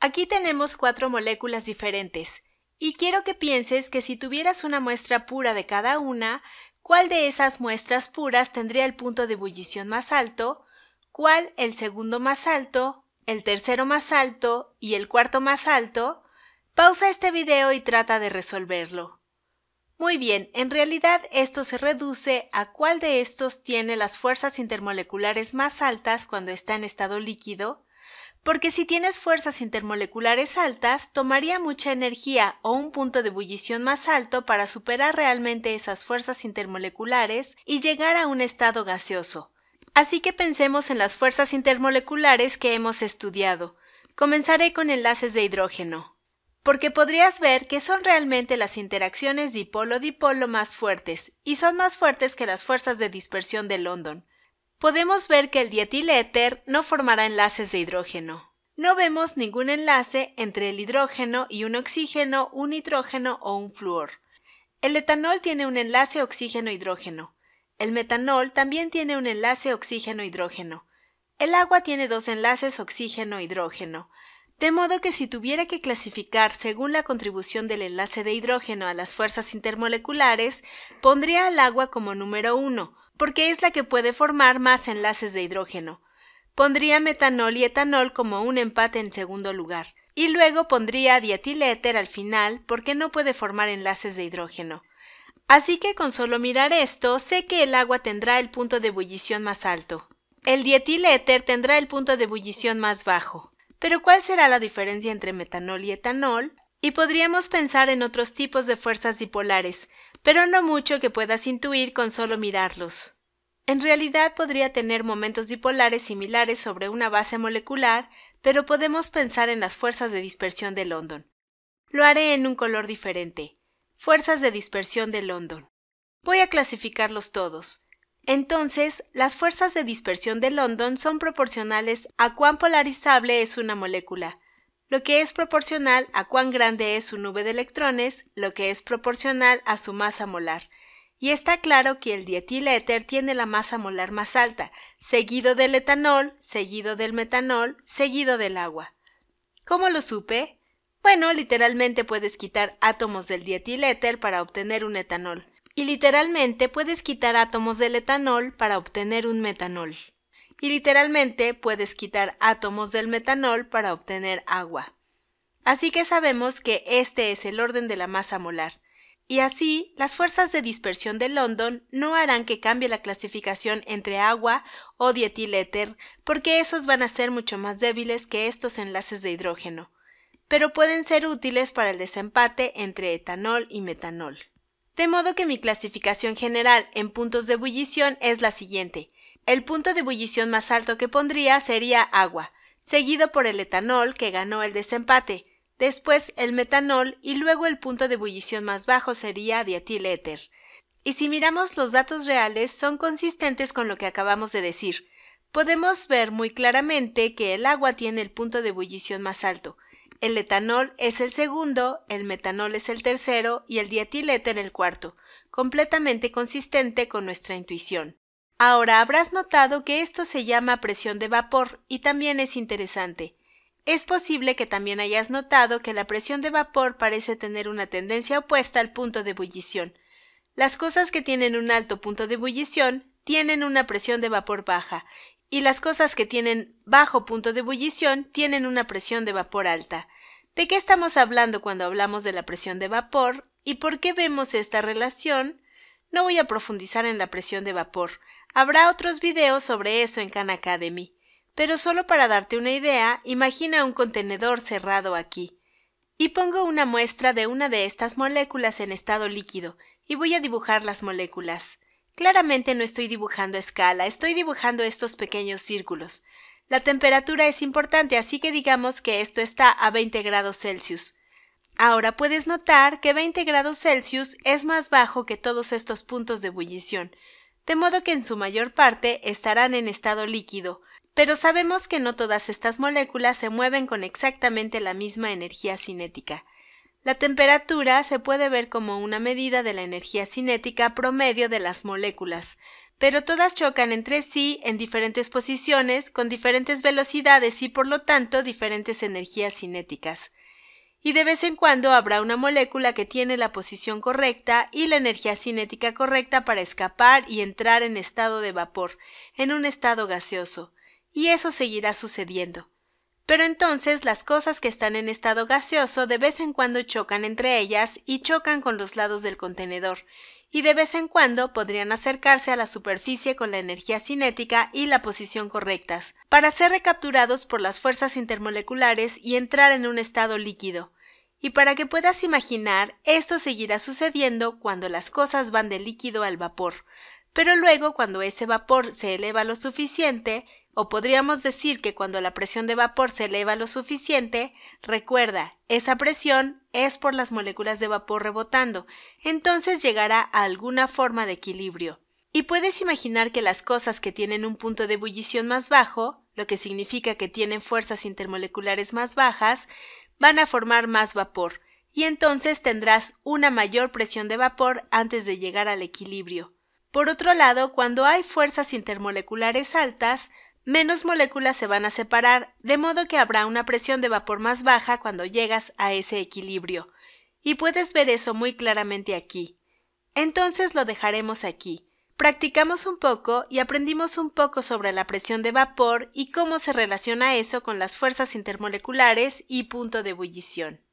Aquí tenemos cuatro moléculas diferentes, y quiero que pienses que si tuvieras una muestra pura de cada una, cuál de esas muestras puras tendría el punto de ebullición más alto, cuál el segundo más alto, el tercero más alto y el cuarto más alto, pausa este video y trata de resolverlo. Muy bien, en realidad esto se reduce a cuál de estos tiene las fuerzas intermoleculares más altas cuando está en estado líquido porque si tienes fuerzas intermoleculares altas, tomaría mucha energía o un punto de ebullición más alto para superar realmente esas fuerzas intermoleculares y llegar a un estado gaseoso. Así que pensemos en las fuerzas intermoleculares que hemos estudiado. Comenzaré con enlaces de hidrógeno, porque podrías ver que son realmente las interacciones dipolo-dipolo más fuertes, y son más fuertes que las fuerzas de dispersión de London podemos ver que el dietiléter no formará enlaces de hidrógeno. No vemos ningún enlace entre el hidrógeno y un oxígeno, un nitrógeno o un flúor. El etanol tiene un enlace oxígeno-hidrógeno. El metanol también tiene un enlace oxígeno-hidrógeno. El agua tiene dos enlaces oxígeno-hidrógeno. De modo que si tuviera que clasificar según la contribución del enlace de hidrógeno a las fuerzas intermoleculares, pondría al agua como número uno porque es la que puede formar más enlaces de hidrógeno. Pondría metanol y etanol como un empate en segundo lugar. Y luego pondría dietiléter al final porque no puede formar enlaces de hidrógeno. Así que con solo mirar esto, sé que el agua tendrá el punto de ebullición más alto. El dietiléter tendrá el punto de ebullición más bajo. Pero ¿cuál será la diferencia entre metanol y etanol? Y podríamos pensar en otros tipos de fuerzas dipolares, pero no mucho que puedas intuir con solo mirarlos. En realidad podría tener momentos dipolares similares sobre una base molecular, pero podemos pensar en las fuerzas de dispersión de London. Lo haré en un color diferente. Fuerzas de dispersión de London. Voy a clasificarlos todos. Entonces, las fuerzas de dispersión de London son proporcionales a cuán polarizable es una molécula lo que es proporcional a cuán grande es su nube de electrones, lo que es proporcional a su masa molar. Y está claro que el dietiléter tiene la masa molar más alta, seguido del etanol, seguido del metanol, seguido del agua. ¿Cómo lo supe? Bueno, literalmente puedes quitar átomos del dietiléter para obtener un etanol. Y literalmente puedes quitar átomos del etanol para obtener un metanol y literalmente puedes quitar átomos del metanol para obtener agua. Así que sabemos que este es el orden de la masa molar. Y así, las fuerzas de dispersión de London no harán que cambie la clasificación entre agua o dietiléter, porque esos van a ser mucho más débiles que estos enlaces de hidrógeno, pero pueden ser útiles para el desempate entre etanol y metanol. De modo que mi clasificación general en puntos de ebullición es la siguiente. El punto de ebullición más alto que pondría sería agua, seguido por el etanol que ganó el desempate, después el metanol y luego el punto de ebullición más bajo sería dietiléter. Y si miramos los datos reales son consistentes con lo que acabamos de decir. Podemos ver muy claramente que el agua tiene el punto de ebullición más alto, el etanol es el segundo, el metanol es el tercero y el dietiléter el cuarto, completamente consistente con nuestra intuición. Ahora habrás notado que esto se llama presión de vapor y también es interesante. Es posible que también hayas notado que la presión de vapor parece tener una tendencia opuesta al punto de ebullición. Las cosas que tienen un alto punto de ebullición tienen una presión de vapor baja, y las cosas que tienen bajo punto de ebullición tienen una presión de vapor alta. ¿De qué estamos hablando cuando hablamos de la presión de vapor y por qué vemos esta relación? No voy a profundizar en la presión de vapor. Habrá otros videos sobre eso en Khan Academy. Pero solo para darte una idea, imagina un contenedor cerrado aquí. Y pongo una muestra de una de estas moléculas en estado líquido, y voy a dibujar las moléculas. Claramente no estoy dibujando escala, estoy dibujando estos pequeños círculos. La temperatura es importante, así que digamos que esto está a 20 grados Celsius. Ahora puedes notar que 20 grados Celsius es más bajo que todos estos puntos de ebullición, de modo que en su mayor parte estarán en estado líquido, pero sabemos que no todas estas moléculas se mueven con exactamente la misma energía cinética. La temperatura se puede ver como una medida de la energía cinética promedio de las moléculas, pero todas chocan entre sí en diferentes posiciones, con diferentes velocidades y por lo tanto diferentes energías cinéticas y de vez en cuando habrá una molécula que tiene la posición correcta y la energía cinética correcta para escapar y entrar en estado de vapor, en un estado gaseoso, y eso seguirá sucediendo. Pero entonces las cosas que están en estado gaseoso de vez en cuando chocan entre ellas y chocan con los lados del contenedor, y de vez en cuando podrían acercarse a la superficie con la energía cinética y la posición correctas, para ser recapturados por las fuerzas intermoleculares y entrar en un estado líquido. Y para que puedas imaginar, esto seguirá sucediendo cuando las cosas van de líquido al vapor. Pero luego, cuando ese vapor se eleva lo suficiente, o podríamos decir que cuando la presión de vapor se eleva lo suficiente, recuerda, esa presión es por las moléculas de vapor rebotando, entonces llegará a alguna forma de equilibrio. Y puedes imaginar que las cosas que tienen un punto de ebullición más bajo, lo que significa que tienen fuerzas intermoleculares más bajas, van a formar más vapor y entonces tendrás una mayor presión de vapor antes de llegar al equilibrio. Por otro lado, cuando hay fuerzas intermoleculares altas, menos moléculas se van a separar, de modo que habrá una presión de vapor más baja cuando llegas a ese equilibrio. Y puedes ver eso muy claramente aquí. Entonces lo dejaremos aquí. Practicamos un poco y aprendimos un poco sobre la presión de vapor y cómo se relaciona eso con las fuerzas intermoleculares y punto de ebullición.